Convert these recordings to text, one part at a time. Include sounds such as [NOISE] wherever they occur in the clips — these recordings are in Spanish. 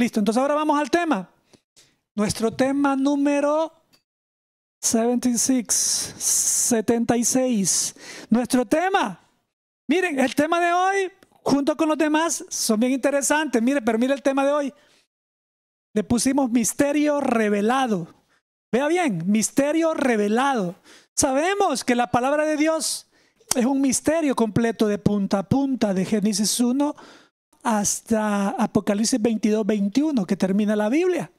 Listo, entonces ahora vamos al tema. Nuestro tema número 76, 76. Nuestro tema. Miren, el tema de hoy, junto con los demás, son bien interesantes. Miren, pero miren el tema de hoy. Le pusimos misterio revelado. Vea bien, misterio revelado. Sabemos que la palabra de Dios es un misterio completo de punta a punta, de Génesis 1 hasta Apocalipsis 22, 21, que termina la Biblia.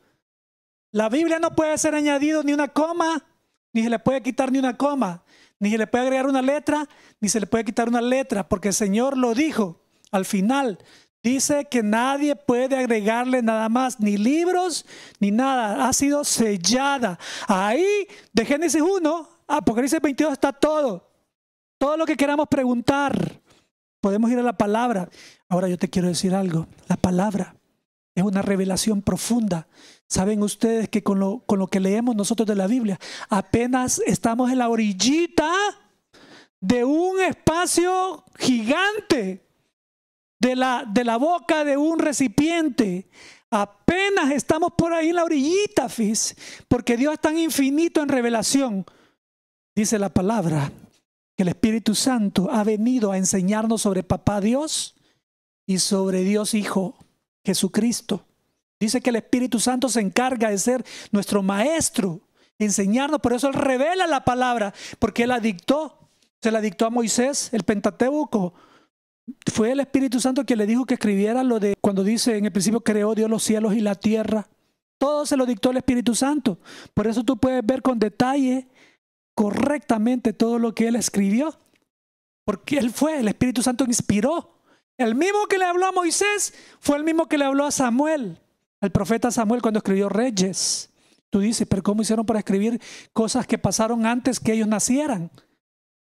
La Biblia no puede ser añadido ni una coma, ni se le puede quitar ni una coma, ni se le puede agregar una letra, ni se le puede quitar una letra, porque el Señor lo dijo al final. Dice que nadie puede agregarle nada más, ni libros, ni nada. Ha sido sellada. Ahí, de Génesis 1, Apocalipsis 22 está todo. Todo lo que queramos preguntar, Podemos ir a la palabra. Ahora yo te quiero decir algo. La palabra es una revelación profunda. Saben ustedes que con lo, con lo que leemos nosotros de la Biblia, apenas estamos en la orillita de un espacio gigante, de la, de la boca de un recipiente. Apenas estamos por ahí en la orillita, Fis, porque Dios es tan infinito en revelación. Dice la palabra que el Espíritu Santo ha venido a enseñarnos sobre Papá Dios y sobre Dios Hijo, Jesucristo. Dice que el Espíritu Santo se encarga de ser nuestro maestro, enseñarnos, por eso Él revela la palabra, porque Él la dictó, se la dictó a Moisés, el Pentateuco. Fue el Espíritu Santo quien le dijo que escribiera lo de cuando dice en el principio creó Dios los cielos y la tierra. Todo se lo dictó el Espíritu Santo. Por eso tú puedes ver con detalle correctamente todo lo que él escribió. Porque él fue, el Espíritu Santo inspiró. El mismo que le habló a Moisés fue el mismo que le habló a Samuel, al profeta Samuel cuando escribió Reyes. Tú dices, pero ¿cómo hicieron para escribir cosas que pasaron antes que ellos nacieran?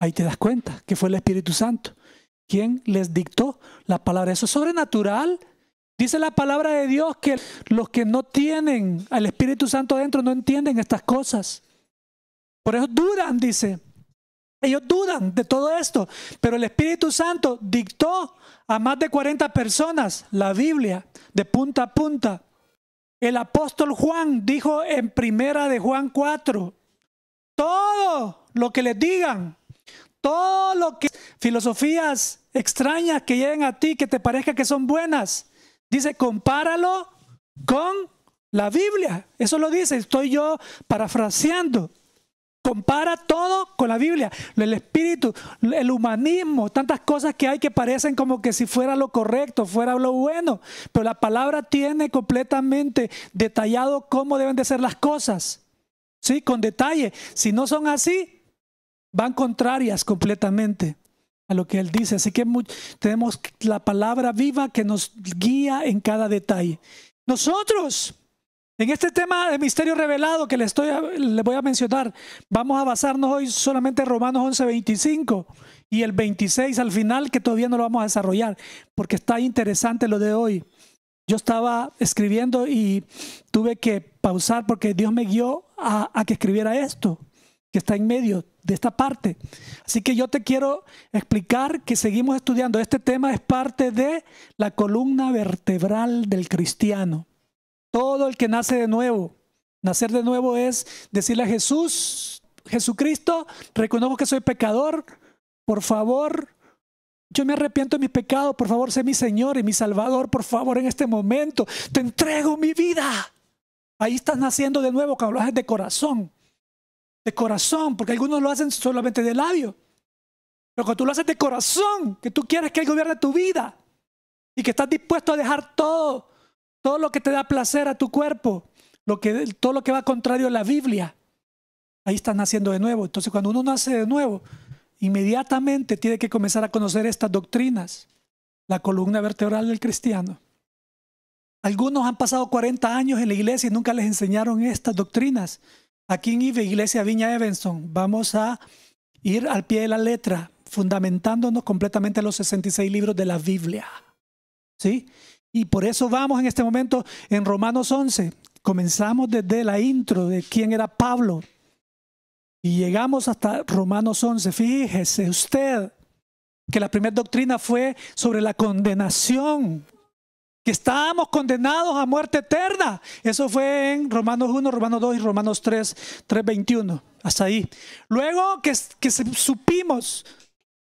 Ahí te das cuenta que fue el Espíritu Santo quien les dictó la palabra. Eso es sobrenatural. Dice la palabra de Dios que los que no tienen al Espíritu Santo adentro no entienden estas cosas. Por eso dudan, dice. Ellos dudan de todo esto, pero el Espíritu Santo dictó a más de 40 personas la Biblia de punta a punta. El apóstol Juan dijo en primera de Juan 4, todo lo que les digan, todo lo que filosofías extrañas que lleguen a ti, que te parezca que son buenas, dice, compáralo con la Biblia. Eso lo dice, estoy yo parafraseando compara todo con la Biblia, el espíritu, el humanismo, tantas cosas que hay que parecen como que si fuera lo correcto, fuera lo bueno, pero la palabra tiene completamente detallado cómo deben de ser las cosas, ¿sí? Con detalle. Si no son así, van contrarias completamente a lo que él dice. Así que tenemos la palabra viva que nos guía en cada detalle. Nosotros en este tema de misterio revelado que le estoy, voy a mencionar, vamos a basarnos hoy solamente en Romanos 11, 25 y el 26 al final, que todavía no lo vamos a desarrollar, porque está interesante lo de hoy. Yo estaba escribiendo y tuve que pausar porque Dios me guió a que escribiera esto, que está en medio de esta parte. Así que yo te quiero explicar que seguimos estudiando. Este tema es parte de la columna vertebral del cristiano. Todo el que nace de nuevo. Nacer de nuevo es decirle a Jesús, Jesucristo, reconozco que soy pecador, por favor, yo me arrepiento de mis pecados, por favor, sé mi Señor y mi Salvador, por favor, en este momento, te entrego mi vida. Ahí estás naciendo de nuevo cuando lo haces de corazón. De corazón, porque algunos lo hacen solamente de labio. Pero cuando tú lo haces de corazón, que tú quieres que Él gobierne tu vida y que estás dispuesto a dejar todo todo lo que te da placer a tu cuerpo, lo que, todo lo que va contrario a la Biblia, ahí están naciendo de nuevo. Entonces cuando uno nace de nuevo, inmediatamente tiene que comenzar a conocer estas doctrinas, la columna vertebral del cristiano. Algunos han pasado 40 años en la iglesia y nunca les enseñaron estas doctrinas. Aquí en Ive, Iglesia Viña Evanson, vamos a ir al pie de la letra, fundamentándonos completamente en los 66 libros de la Biblia. ¿Sí? Y por eso vamos en este momento en Romanos 11. Comenzamos desde la intro de quién era Pablo. Y llegamos hasta Romanos 11. Fíjese usted que la primera doctrina fue sobre la condenación, que estábamos condenados a muerte eterna. Eso fue en Romanos 1, Romanos 2 y Romanos 3, 3.21, hasta ahí. Luego que, que supimos,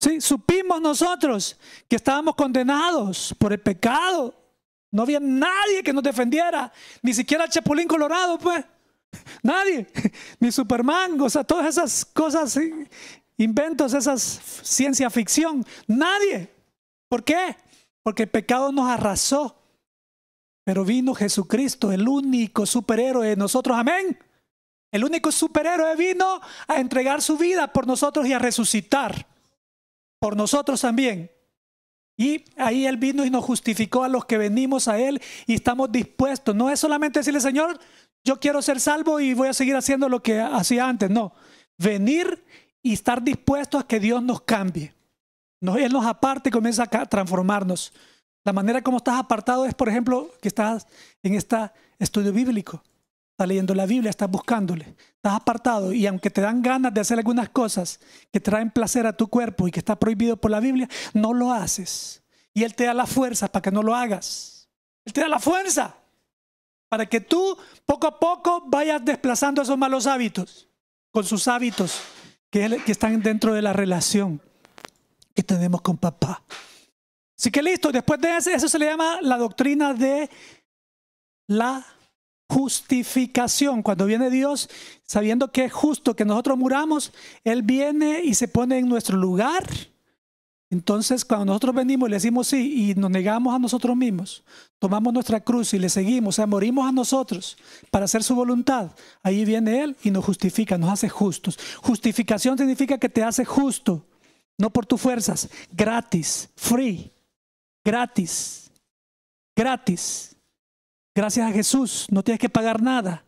¿sí? supimos nosotros que estábamos condenados por el pecado, no había nadie que nos defendiera, ni siquiera el Chapulín Colorado, pues. Nadie, [LAUGHS] ni Superman, o sea, todas esas cosas, inventos, esas ciencia ficción, nadie. ¿Por qué? Porque el pecado nos arrasó. Pero vino Jesucristo, el único superhéroe de nosotros, amén. El único superhéroe vino a entregar su vida por nosotros y a resucitar por nosotros también. Y ahí Él vino y nos justificó a los que venimos a Él y estamos dispuestos. No es solamente decirle, Señor, yo quiero ser salvo y voy a seguir haciendo lo que hacía antes. No, venir y estar dispuestos a que Dios nos cambie. no él nos aparte y comienza a transformarnos. La manera como estás apartado es, por ejemplo, que estás en este estudio bíblico estás leyendo la Biblia, estás buscándole, estás apartado y aunque te dan ganas de hacer algunas cosas que traen placer a tu cuerpo y que está prohibido por la Biblia, no lo haces. Y Él te da la fuerza para que no lo hagas. Él te da la fuerza para que tú poco a poco vayas desplazando esos malos hábitos con sus hábitos que, están dentro de la relación que tenemos con papá. Así que listo, después de eso se le llama la doctrina de la justificación. Cuando viene Dios, sabiendo que es justo que nosotros muramos, Él viene y se pone en nuestro lugar. Entonces, cuando nosotros venimos y le decimos sí y nos negamos a nosotros mismos, tomamos nuestra cruz y le seguimos, o sea, morimos a nosotros para hacer su voluntad, ahí viene Él y nos justifica, nos hace justos. Justificación significa que te hace justo, no por tus fuerzas, gratis, free, gratis, gratis. Gracias a Jesús, no tienes que pagar nada,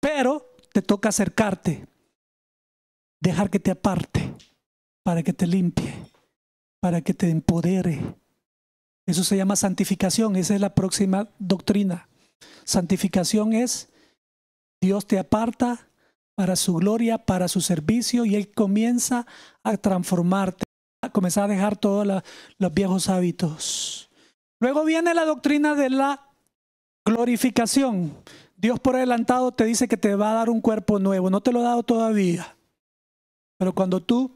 pero te toca acercarte, dejar que te aparte, para que te limpie, para que te empodere. Eso se llama santificación, esa es la próxima doctrina. Santificación es Dios te aparta para su gloria, para su servicio, y Él comienza a transformarte, a comenzar a dejar todos los viejos hábitos. Luego viene la doctrina de la Glorificación. Dios por adelantado te dice que te va a dar un cuerpo nuevo. No te lo ha dado todavía. Pero cuando tú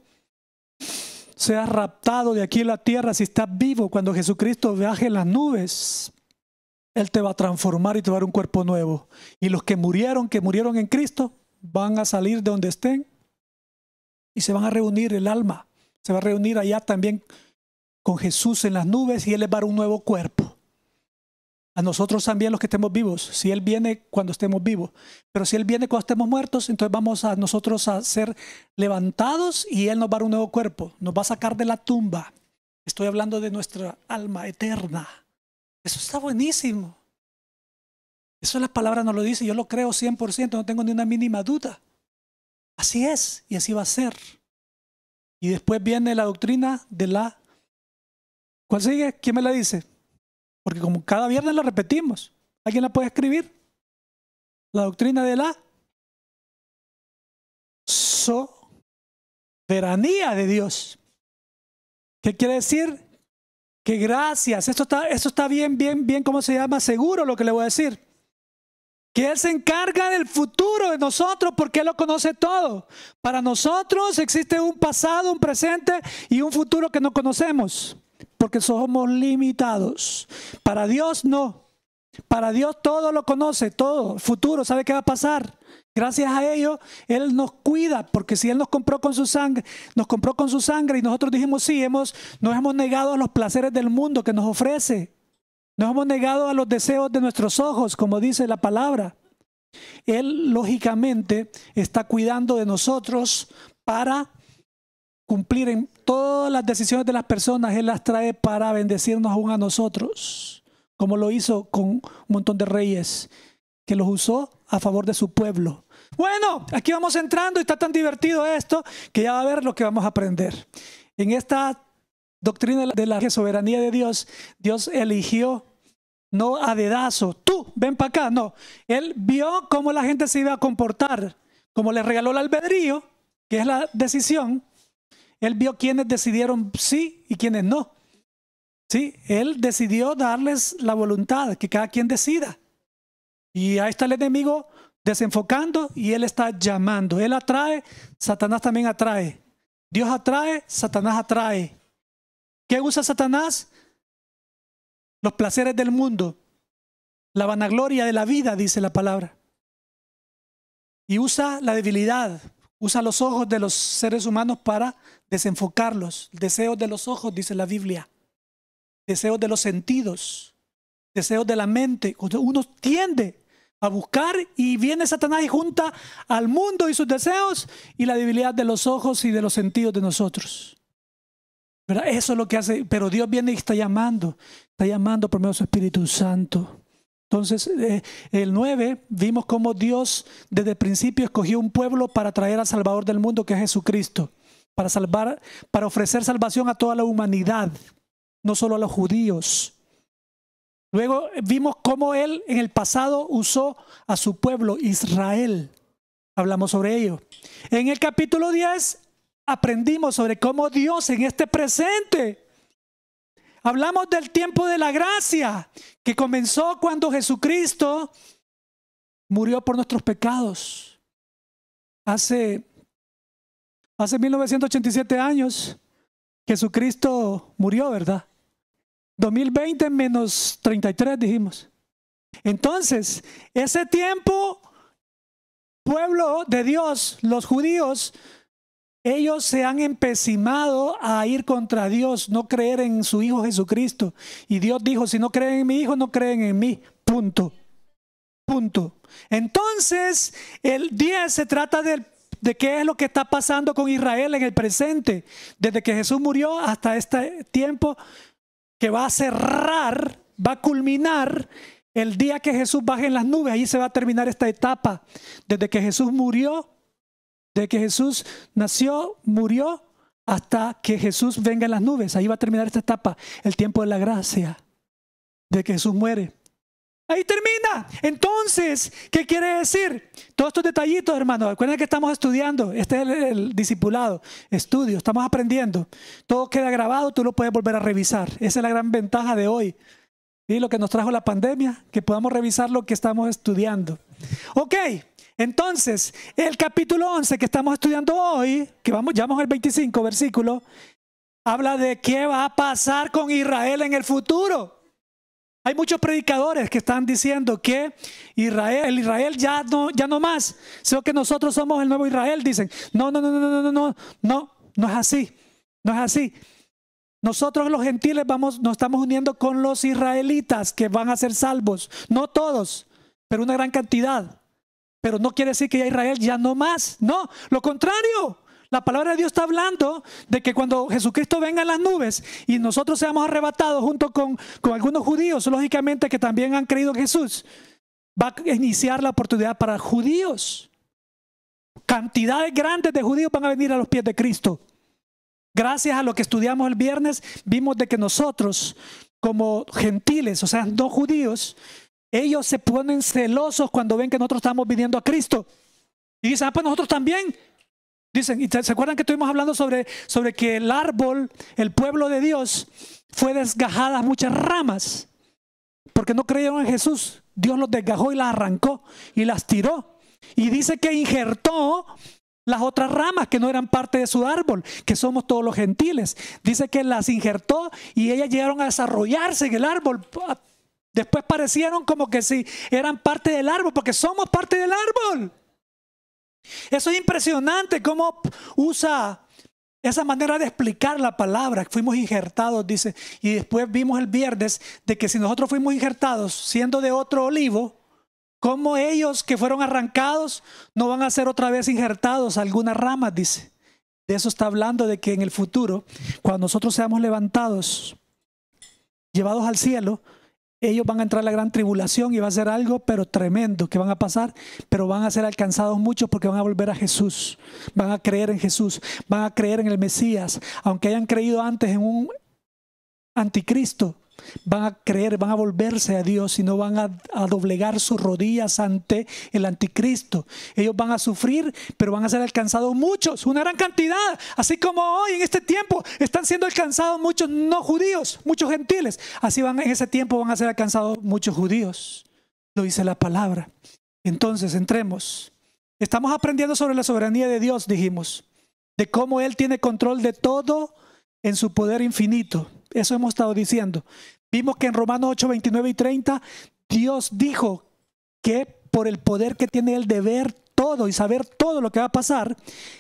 seas raptado de aquí en la tierra, si estás vivo, cuando Jesucristo viaje en las nubes, Él te va a transformar y te va a dar un cuerpo nuevo. Y los que murieron, que murieron en Cristo, van a salir de donde estén y se van a reunir el alma. Se va a reunir allá también con Jesús en las nubes y Él les va a dar un nuevo cuerpo a nosotros también los que estemos vivos, si Él viene cuando estemos vivos, pero si Él viene cuando estemos muertos, entonces vamos a nosotros a ser levantados y Él nos va a dar un nuevo cuerpo, nos va a sacar de la tumba. Estoy hablando de nuestra alma eterna. Eso está buenísimo. Eso la palabra nos lo dice, yo lo creo 100%, no tengo ni una mínima duda. Así es y así va a ser. Y después viene la doctrina de la... ¿Cuál sigue? ¿Quién me la dice? Porque como cada viernes la repetimos, ¿alguien la puede escribir? La doctrina de la soberanía de Dios. ¿Qué quiere decir? Que gracias, esto está, esto está bien, bien, bien, ¿cómo se llama? Seguro lo que le voy a decir. Que Él se encarga del futuro de nosotros porque Él lo conoce todo. Para nosotros existe un pasado, un presente y un futuro que no conocemos porque somos limitados. Para Dios no. Para Dios todo lo conoce, todo, futuro, sabe qué va a pasar. Gracias a ello, Él nos cuida, porque si Él nos compró con su sangre, nos compró con su sangre y nosotros dijimos, sí, hemos, nos hemos negado a los placeres del mundo que nos ofrece. Nos hemos negado a los deseos de nuestros ojos, como dice la palabra. Él lógicamente está cuidando de nosotros para cumplir en todas las decisiones de las personas Él las trae para bendecirnos aún a nosotros, como lo hizo con un montón de reyes, que los usó a favor de su pueblo. Bueno, aquí vamos entrando y está tan divertido esto que ya va a ver lo que vamos a aprender. En esta doctrina de la soberanía de Dios, Dios eligió no a dedazo, tú, ven para acá, no. Él vio cómo la gente se iba a comportar, como le regaló el albedrío, que es la decisión, él vio quienes decidieron sí y quienes no. Sí, él decidió darles la voluntad, que cada quien decida. Y ahí está el enemigo desenfocando y él está llamando. Él atrae, Satanás también atrae. Dios atrae, Satanás atrae. ¿Qué usa Satanás? Los placeres del mundo, la vanagloria de la vida, dice la palabra. Y usa la debilidad Usa los ojos de los seres humanos para desenfocarlos. Deseos de los ojos, dice la Biblia. Deseos de los sentidos. Deseos de la mente. Uno tiende a buscar y viene Satanás y junta al mundo y sus deseos y la debilidad de los ojos y de los sentidos de nosotros. Eso es lo que hace. Pero Dios viene y está llamando. Está llamando por medio de su Espíritu Santo. Entonces, eh, el 9 vimos cómo Dios desde el principio escogió un pueblo para traer al Salvador del mundo, que es Jesucristo, para salvar, para ofrecer salvación a toda la humanidad, no solo a los judíos. Luego eh, vimos cómo Él en el pasado usó a su pueblo Israel. Hablamos sobre ello. En el capítulo 10 aprendimos sobre cómo Dios en este presente Hablamos del tiempo de la gracia, que comenzó cuando Jesucristo murió por nuestros pecados. Hace, hace 1987 años, Jesucristo murió, ¿verdad? 2020 menos 33, dijimos. Entonces, ese tiempo, pueblo de Dios, los judíos, ellos se han empecimado a ir contra Dios, no creer en su Hijo Jesucristo. Y Dios dijo, si no creen en mi Hijo, no creen en mí. Punto. Punto. Entonces, el 10 se trata de qué es lo que está pasando con Israel en el presente, desde que Jesús murió hasta este tiempo que va a cerrar, va a culminar el día que Jesús baje en las nubes. Ahí se va a terminar esta etapa, desde que Jesús murió de que Jesús nació, murió, hasta que Jesús venga en las nubes. Ahí va a terminar esta etapa, el tiempo de la gracia, de que Jesús muere. Ahí termina. Entonces, ¿qué quiere decir? Todos estos detallitos, hermanos. Acuérdense que estamos estudiando. Este es el, discipulado, estudio. Estamos aprendiendo. Todo queda grabado, tú lo puedes volver a revisar. Esa es la gran ventaja de hoy. Y lo que nos trajo la pandemia, que podamos revisar lo que estamos estudiando. Ok, entonces, el capítulo 11 que estamos estudiando hoy, que vamos, ya vamos al 25 versículo, habla de qué va a pasar con Israel en el futuro. Hay muchos predicadores que están diciendo que Israel, el Israel ya no, ya no más, sino que nosotros somos el nuevo Israel, dicen. No, no, no, no, no, no, no, no, no es así, no es así. Nosotros los gentiles vamos, nos estamos uniendo con los israelitas que van a ser salvos, no todos, pero una gran cantidad. Pero no quiere decir que ya Israel ya no más. No, lo contrario. La palabra de Dios está hablando de que cuando Jesucristo venga en las nubes y nosotros seamos arrebatados junto con, con algunos judíos, lógicamente que también han creído en Jesús, va a iniciar la oportunidad para judíos. Cantidades grandes de judíos van a venir a los pies de Cristo. Gracias a lo que estudiamos el viernes, vimos de que nosotros, como gentiles, o sea, no judíos, ellos se ponen celosos cuando ven que nosotros estamos viniendo a Cristo. Y dicen, ah, pues nosotros también. Dicen, ¿se acuerdan que estuvimos hablando sobre, sobre que el árbol, el pueblo de Dios, fue desgajada muchas ramas? Porque no creyeron en Jesús. Dios los desgajó y las arrancó y las tiró. Y dice que injertó las otras ramas que no eran parte de su árbol, que somos todos los gentiles. Dice que las injertó y ellas llegaron a desarrollarse en el árbol Después parecieron como que si eran parte del árbol, porque somos parte del árbol. Eso es impresionante cómo usa esa manera de explicar la palabra. Fuimos injertados, dice. Y después vimos el viernes de que si nosotros fuimos injertados siendo de otro olivo, ¿cómo ellos que fueron arrancados no van a ser otra vez injertados a alguna rama? Dice. De eso está hablando, de que en el futuro, cuando nosotros seamos levantados, llevados al cielo, ellos van a entrar a la gran tribulación y va a ser algo, pero tremendo, que van a pasar, pero van a ser alcanzados muchos porque van a volver a Jesús, van a creer en Jesús, van a creer en el Mesías, aunque hayan creído antes en un anticristo, van a creer, van a volverse a Dios y no van a, doblegar sus rodillas ante el anticristo. Ellos van a sufrir, pero van a ser alcanzados muchos, una gran cantidad. Así como hoy en este tiempo están siendo alcanzados muchos no judíos, muchos gentiles. Así van en ese tiempo van a ser alcanzados muchos judíos. Lo dice la palabra. Entonces, entremos. Estamos aprendiendo sobre la soberanía de Dios, dijimos, de cómo Él tiene control de todo en su poder infinito. Eso hemos estado diciendo. Vimos que en Romanos 8, 29 y 30, Dios dijo que por el poder que tiene Él de ver todo y saber todo lo que va a pasar,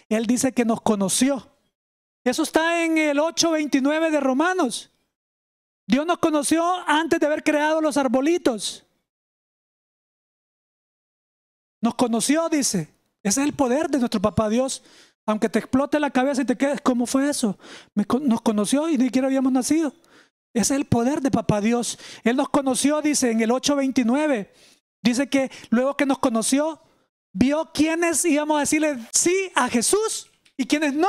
Él dice que nos conoció. Eso está en el 29 de Romanos. Dios nos conoció antes de haber creado los arbolitos. Nos conoció, dice. Ese es el poder de nuestro papá Dios. Aunque te explote la cabeza y te quedes, ¿cómo fue eso? Nos conoció y ni siquiera habíamos nacido. Ese es el poder de Papá Dios. Él nos conoció, dice, en el 8.29. Dice que luego que nos conoció, vio quiénes íbamos a decirle sí a Jesús y quiénes no.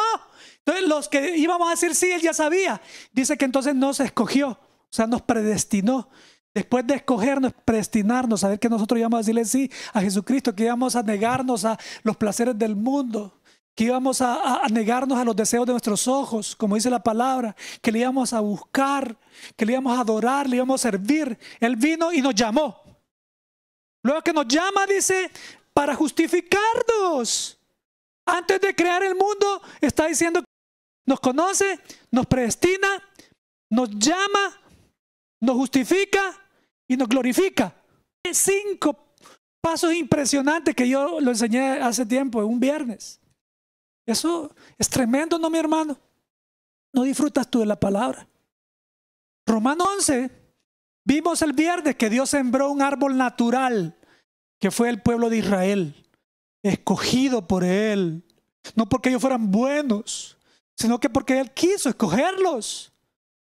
Entonces los que íbamos a decir sí, él ya sabía. Dice que entonces nos escogió, o sea, nos predestinó. Después de escogernos, predestinarnos, saber que nosotros íbamos a decirle sí a Jesucristo, que íbamos a negarnos a los placeres del mundo, que íbamos a, negarnos a los deseos de nuestros ojos, como dice la palabra, que le íbamos a buscar, que le íbamos a adorar, le íbamos a servir. Él vino y nos llamó. Luego que nos llama, dice, para justificarnos. Antes de crear el mundo, está diciendo, nos conoce, nos predestina, nos llama, nos justifica y nos glorifica. Cinco pasos impresionantes que yo lo enseñé hace tiempo, un viernes. Eso es tremendo, ¿no, mi hermano? No disfrutas tú de la palabra. Romano 11, vimos el viernes que Dios sembró un árbol natural, que fue el pueblo de Israel, escogido por Él. No porque ellos fueran buenos, sino que porque Él quiso escogerlos.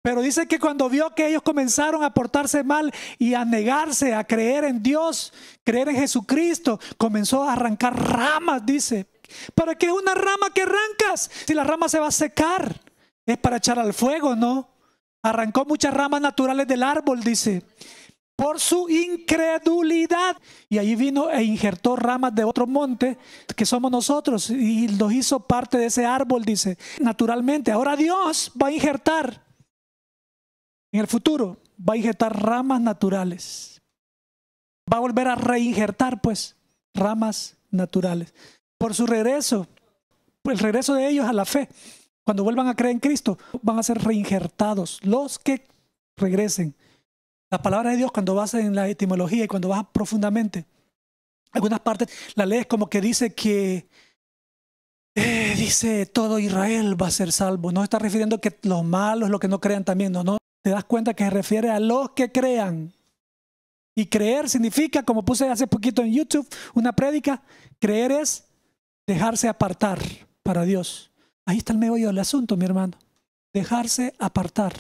Pero dice que cuando vio que ellos comenzaron a portarse mal y a negarse, a creer en Dios, creer en Jesucristo, comenzó a arrancar ramas, dice, ¿Para qué es una rama que arrancas? Si la rama se va a secar, es para echar al fuego, ¿no? Arrancó muchas ramas naturales del árbol, dice, por su incredulidad. Y ahí vino e injertó ramas de otro monte, que somos nosotros, y los hizo parte de ese árbol, dice, naturalmente. Ahora Dios va a injertar, en el futuro, va a injertar ramas naturales. Va a volver a reinjertar, pues, ramas naturales por su regreso, el regreso de ellos a la fe. Cuando vuelvan a creer en Cristo, van a ser reinjertados. Los que regresen. La palabra de Dios, cuando vas en la etimología y cuando vas profundamente, algunas partes, la ley es como que dice que eh, dice todo Israel va a ser salvo. No está refiriendo que los malos, los que no crean también. No, no. Te das cuenta que se refiere a los que crean. Y creer significa, como puse hace poquito en YouTube, una prédica, creer es Dejarse apartar para Dios. Ahí está el meollo del asunto, mi hermano. Dejarse apartar.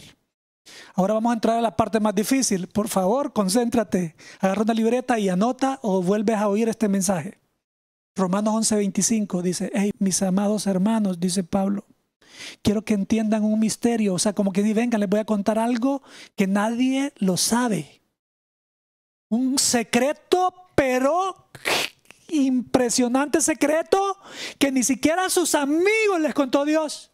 Ahora vamos a entrar a la parte más difícil. Por favor, concéntrate. Agarra una libreta y anota o vuelves a oír este mensaje. Romanos 11:25 dice, hey, mis amados hermanos, dice Pablo, quiero que entiendan un misterio. O sea, como que ni venga les voy a contar algo que nadie lo sabe. Un secreto, pero impresionante secreto que ni siquiera a sus amigos les contó Dios.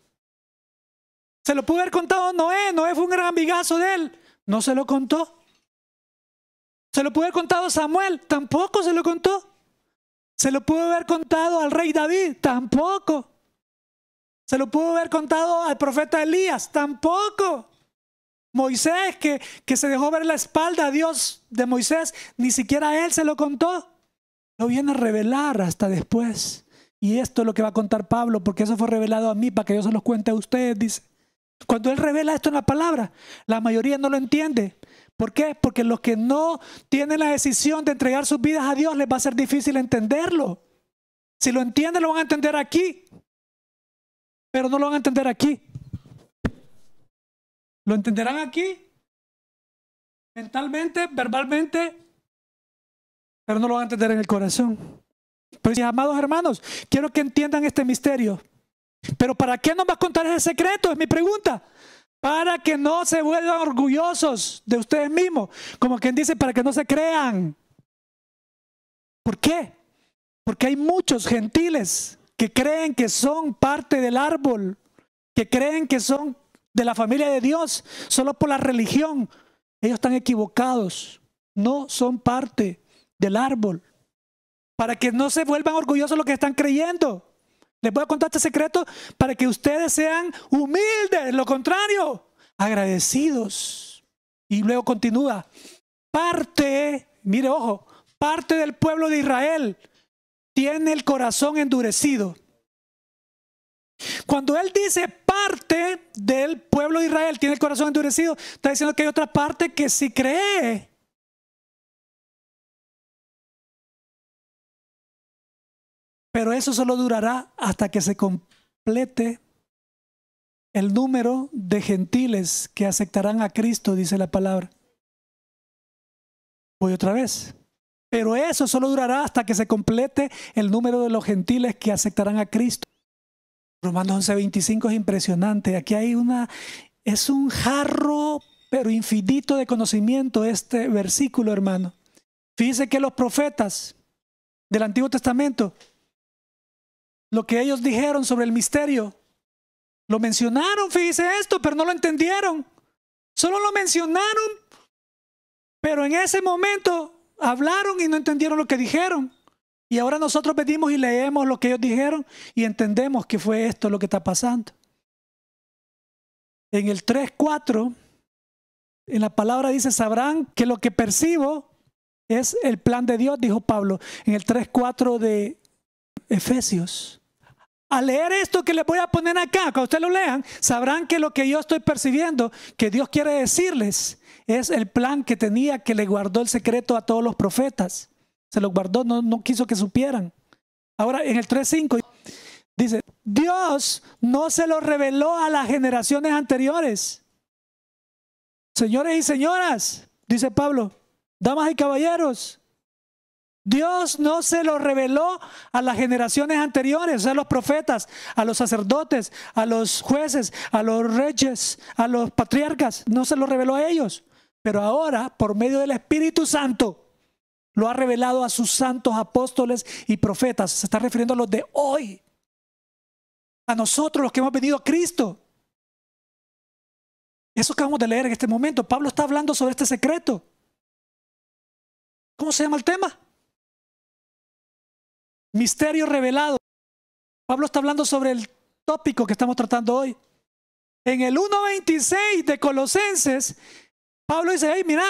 Se lo pudo haber contado Noé, Noé fue un gran amigazo de él, no se lo contó. Se lo pudo haber contado Samuel, tampoco se lo contó. Se lo pudo haber contado al rey David, tampoco. Se lo pudo haber contado al profeta Elías, tampoco. Moisés, que, que se dejó ver la espalda a Dios de Moisés, ni siquiera él se lo contó lo viene a revelar hasta después. Y esto es lo que va a contar Pablo, porque eso fue revelado a mí para que yo se los cuente a ustedes, dice. Cuando él revela esto en la palabra, la mayoría no lo entiende. ¿Por qué? Porque los que no tienen la decisión de entregar sus vidas a Dios les va a ser difícil entenderlo. Si lo entienden, lo van a entender aquí. Pero no lo van a entender aquí. Lo entenderán aquí, mentalmente, verbalmente, pero no lo van a entender en el corazón. Pero mis amados hermanos, quiero que entiendan este misterio. Pero ¿para qué nos va a contar ese secreto? Es mi pregunta. Para que no se vuelvan orgullosos de ustedes mismos. Como quien dice, para que no se crean. ¿Por qué? Porque hay muchos gentiles que creen que son parte del árbol, que creen que son de la familia de Dios, solo por la religión. Ellos están equivocados. No son parte del árbol. Para que no se vuelvan orgullosos lo que están creyendo. Les voy a contar este secreto para que ustedes sean humildes, lo contrario, agradecidos. Y luego continúa. Parte, mire, ojo, parte del pueblo de Israel tiene el corazón endurecido. Cuando él dice parte del pueblo de Israel tiene el corazón endurecido, está diciendo que hay otra parte que sí cree Pero eso solo durará hasta que se complete el número de gentiles que aceptarán a Cristo, dice la palabra. Voy otra vez. Pero eso solo durará hasta que se complete el número de los gentiles que aceptarán a Cristo. Romanos 11:25 es impresionante. Aquí hay una, es un jarro, pero infinito de conocimiento este versículo, hermano. Fíjese que los profetas del Antiguo Testamento lo que ellos dijeron sobre el misterio. Lo mencionaron, fíjese esto, pero no lo entendieron. Solo lo mencionaron, pero en ese momento hablaron y no entendieron lo que dijeron. Y ahora nosotros pedimos y leemos lo que ellos dijeron y entendemos que fue esto lo que está pasando. En el 3.4, en la palabra dice, sabrán que lo que percibo es el plan de Dios, dijo Pablo, en el 3.4 de Efesios. Al leer esto que les voy a poner acá, cuando ustedes lo lean, sabrán que lo que yo estoy percibiendo, que Dios quiere decirles, es el plan que tenía, que le guardó el secreto a todos los profetas. Se lo guardó, no, no quiso que supieran. Ahora, en el 3.5 dice, Dios no se lo reveló a las generaciones anteriores. Señores y señoras, dice Pablo, damas y caballeros, Dios no se lo reveló a las generaciones anteriores, a los profetas, a los sacerdotes, a los jueces, a los reyes, a los patriarcas. No se lo reveló a ellos. Pero ahora, por medio del Espíritu Santo, lo ha revelado a sus santos apóstoles y profetas. Se está refiriendo a los de hoy. A nosotros los que hemos venido a Cristo. Eso acabamos de leer en este momento. Pablo está hablando sobre este secreto. ¿Cómo se llama el tema? Misterio revelado. Pablo está hablando sobre el tópico que estamos tratando hoy. En el 1.26 de Colosenses, Pablo dice, hey, mira,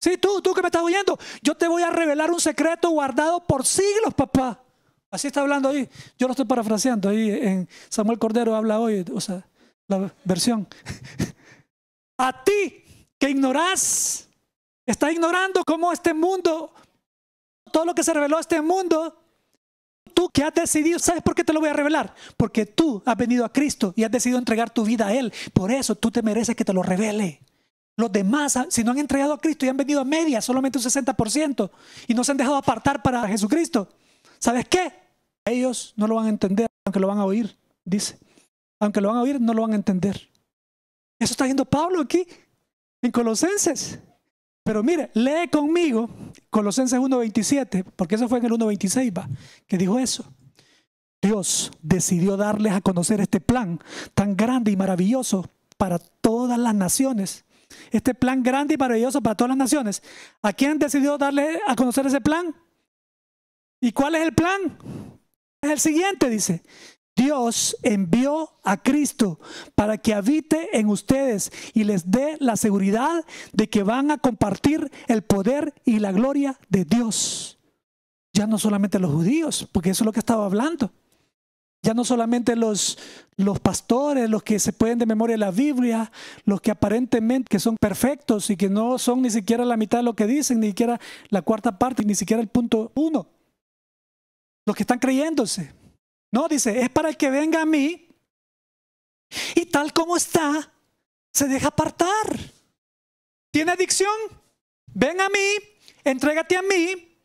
sí, tú, tú que me estás oyendo, yo te voy a revelar un secreto guardado por siglos, papá. Así está hablando ahí. Yo lo estoy parafraseando ahí en Samuel Cordero habla hoy, o sea, la versión. [LAUGHS] a ti que ignorás, está ignorando cómo este mundo, todo lo que se reveló a este mundo, tú que has decidido, ¿sabes por qué te lo voy a revelar? Porque tú has venido a Cristo y has decidido entregar tu vida a Él. Por eso tú te mereces que te lo revele. Los demás, ah, si no han entregado a Cristo y han venido a media, solamente un 60%, y no se han dejado apartar para Jesucristo, ¿sabes qué? Ellos no lo van a entender, aunque lo van a oír, dice. Aunque lo van a oír, no lo van a entender. Eso está diciendo Pablo aquí, en Colosenses. Pero mire, lee conmigo Colosenses 1.27, porque eso fue en el 1.26, va, que dijo eso. Dios decidió darles a conocer este plan tan grande y maravilloso para todas las naciones. Este plan grande y maravilloso para todas las naciones. ¿A quién decidió darle a conocer ese plan? ¿Y cuál es el plan? Es el siguiente, dice, Dios envió a Cristo para que habite en ustedes y les dé la seguridad de que van a compartir el poder y la gloria de Dios. Ya no solamente los judíos, porque eso es lo que estaba hablando. Ya no solamente los, los pastores, los que se pueden de memoria la Biblia, los que aparentemente que son perfectos y que no son ni siquiera la mitad de lo que dicen, ni siquiera la cuarta parte, ni siquiera el punto uno. Los que están creyéndose, no, dice, es para el que venga a mí y tal como está, se deja apartar. ¿Tiene adicción? Ven a mí, entrégate a mí,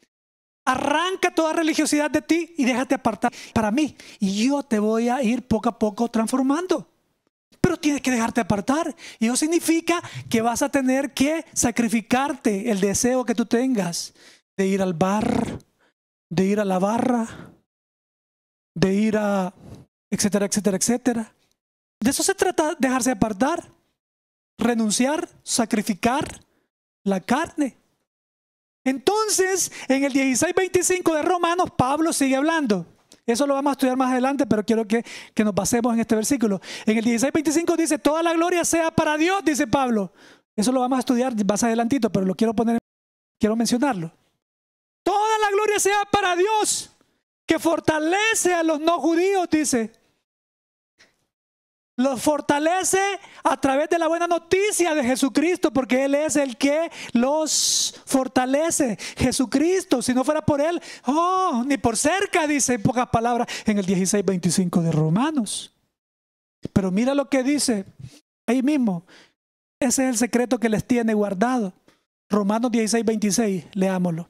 arranca toda religiosidad de ti y déjate apartar para mí. Y yo te voy a ir poco a poco transformando. Pero tienes que dejarte apartar. Y eso significa que vas a tener que sacrificarte el deseo que tú tengas de ir al bar, de ir a la barra, de ira etcétera, etcétera, etcétera. De eso se trata dejarse apartar, renunciar, sacrificar la carne. Entonces, en el 16.25 de Romanos, Pablo sigue hablando. Eso lo vamos a estudiar más adelante, pero quiero que, que nos basemos en este versículo. En el 16.25 dice, toda la gloria sea para Dios, dice Pablo. Eso lo vamos a estudiar más adelantito, pero lo quiero poner, quiero mencionarlo. Toda la gloria sea para Dios, que fortalece a los no judíos, dice. Los fortalece a través de la buena noticia de Jesucristo, porque Él es el que los fortalece. Jesucristo, si no fuera por Él, oh, ni por cerca, dice en pocas palabras en el 25 de Romanos. Pero mira lo que dice ahí mismo. Ese es el secreto que les tiene guardado. Romanos 26 leámoslo.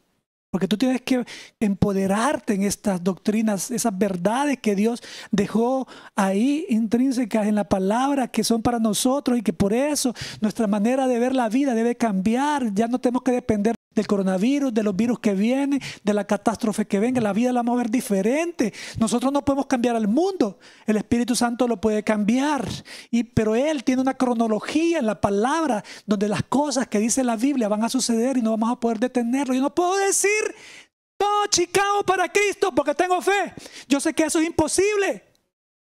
Porque tú tienes que empoderarte en estas doctrinas, esas verdades que Dios dejó ahí intrínsecas en la palabra, que son para nosotros y que por eso nuestra manera de ver la vida debe cambiar. Ya no tenemos que depender del coronavirus, de los virus que vienen, de la catástrofe que venga. La vida la vamos a ver diferente. Nosotros no podemos cambiar al mundo. El Espíritu Santo lo puede cambiar. Y, pero Él tiene una cronología en la palabra donde las cosas que dice la Biblia van a suceder y no vamos a poder detenerlo. Yo no puedo decir todo Chicago para Cristo porque tengo fe. Yo sé que eso es imposible.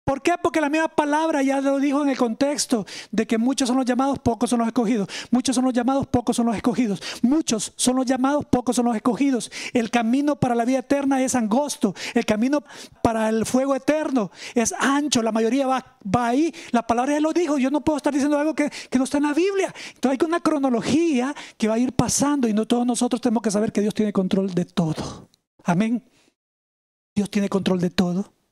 ¿Por qué? Porque la misma palabra ya lo dijo en el contexto de que muchos son los llamados, pocos son los escogidos. Muchos son los llamados, pocos son los escogidos. Muchos son los llamados, pocos son los escogidos. El camino para la vida eterna es angosto. El camino para el fuego eterno es ancho. La mayoría va, va ahí. La palabra ya lo dijo. Yo no puedo estar diciendo algo que, que no está en la Biblia. Entonces hay una cronología que va a ir pasando y no todos nosotros tenemos que saber que Dios tiene control de todo. Amén. Dios tiene control de todo.